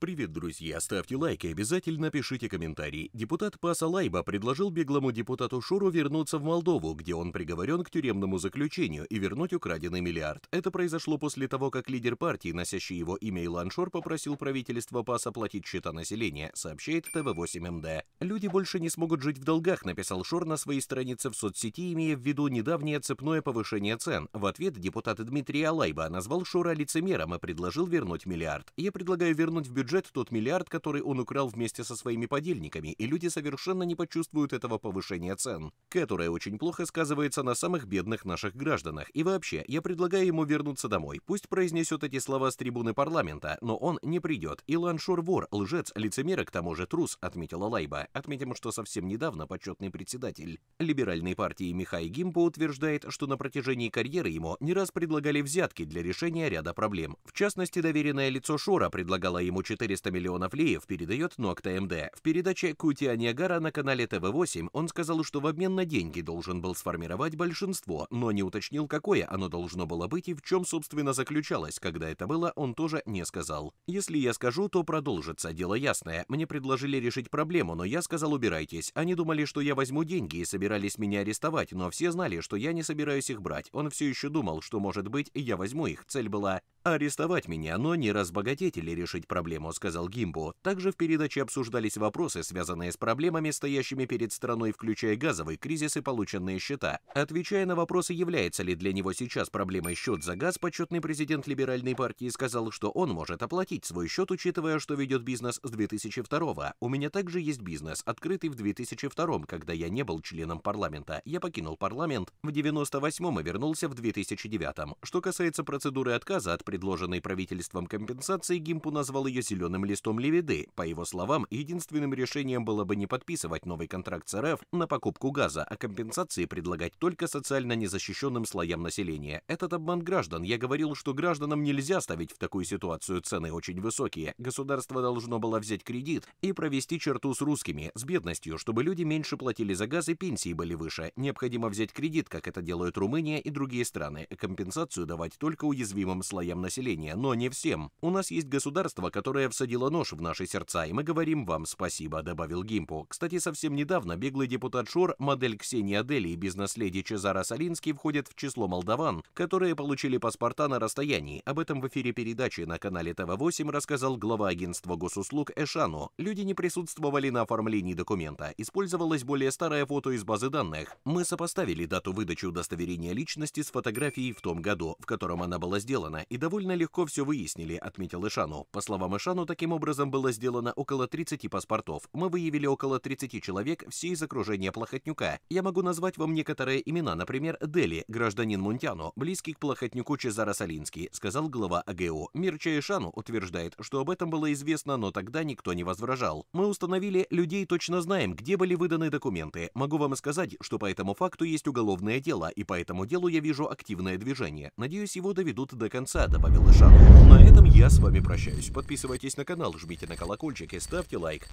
Привет, друзья! Ставьте лайки, и обязательно пишите комментарий. Депутат Паса Лайба предложил беглому депутату Шуру вернуться в Молдову, где он приговорен к тюремному заключению и вернуть украденный миллиард. Это произошло после того, как лидер партии, носящий его имя Илан Шор, попросил правительство Паса платить счета населения, сообщает ТВ8МД. «Люди больше не смогут жить в долгах», написал Шор на своей странице в соцсети, имея в виду недавнее цепное повышение цен. В ответ депутат Дмитрий Алайба назвал Шора лицемером и предложил вернуть миллиард. «Я предлагаю вернуть в бюджет бюджет тот миллиард, который он украл вместе со своими подельниками, и люди совершенно не почувствуют этого повышения цен, которое очень плохо сказывается на самых бедных наших гражданах. И вообще, я предлагаю ему вернуться домой. Пусть произнесет эти слова с трибуны парламента, но он не придет. Илан Шурвор, лжец, лицемер к тому же трус, отметила Лайба. Отметим, что совсем недавно почетный председатель либеральной партии Михай Гимпо утверждает, что на протяжении карьеры ему не раз предлагали взятки для решения ряда проблем. В частности, доверенное лицо Шора предлагало ему 4 400 миллионов леев передает НОКТМД. А в передаче «Кутия Ниагара» на канале ТВ-8 он сказал, что в обмен на деньги должен был сформировать большинство, но не уточнил, какое оно должно было быть и в чем, собственно, заключалось. Когда это было, он тоже не сказал. «Если я скажу, то продолжится, дело ясное. Мне предложили решить проблему, но я сказал, убирайтесь. Они думали, что я возьму деньги и собирались меня арестовать, но все знали, что я не собираюсь их брать. Он все еще думал, что, может быть, я возьму их. Цель была арестовать меня, но не разбогатеть или решить проблему, сказал Гимбо. Также в передаче обсуждались вопросы, связанные с проблемами, стоящими перед страной, включая газовый кризис и полученные счета. Отвечая на вопросы, является ли для него сейчас проблемой счет за газ, почетный президент либеральной партии сказал, что он может оплатить свой счет, учитывая, что ведет бизнес с 2002 -го. У меня также есть бизнес, открытый в 2002 когда я не был членом парламента. Я покинул парламент в 98 и вернулся в 2009 -м. Что касается процедуры отказа от пред предложенной правительством компенсации, Гимпу назвал ее «зеленым листом Левиды». По его словам, единственным решением было бы не подписывать новый контракт с РФ на покупку газа, а компенсации предлагать только социально незащищенным слоям населения. Этот обман граждан. Я говорил, что гражданам нельзя ставить в такую ситуацию цены очень высокие. Государство должно было взять кредит и провести черту с русскими, с бедностью, чтобы люди меньше платили за газ и пенсии были выше. Необходимо взять кредит, как это делают Румыния и другие страны. Компенсацию давать только уязвимым слоям процентам населения, но не всем. У нас есть государство, которое всадило нож в наши сердца, и мы говорим вам спасибо», — добавил Гимпо. Кстати, совсем недавно беглый депутат Шор, модель Ксения Дели и бизнес-леди Чезара Салинский входят в число молдаван, которые получили паспорта на расстоянии. Об этом в эфире передачи на канале ТВ-8 рассказал глава агентства госуслуг Эшану. Люди не присутствовали на оформлении документа. Использовалось более старое фото из базы данных. Мы сопоставили дату выдачи удостоверения личности с фотографией в том году, в котором она была сделана, и довольно легко все выяснили», — отметил Ишану. По словам Ишану, таким образом было сделано около 30 паспортов. Мы выявили около 30 человек, все из окружения Плохотнюка. Я могу назвать вам некоторые имена, например, Дели, гражданин Мунтяно, близкий к Плохотнюку Чезаро Салинский, сказал глава АГУ. Мирча Ишану утверждает, что об этом было известно, но тогда никто не возражал. Мы установили, людей точно знаем, где были выданы документы. Могу вам сказать, что по этому факту есть уголовное дело, и по этому делу я вижу активное движение. Надеюсь, его доведут до конца, Павел Ишан. На этом я с вами прощаюсь. Подписывайтесь на канал, жмите на колокольчик и ставьте лайк.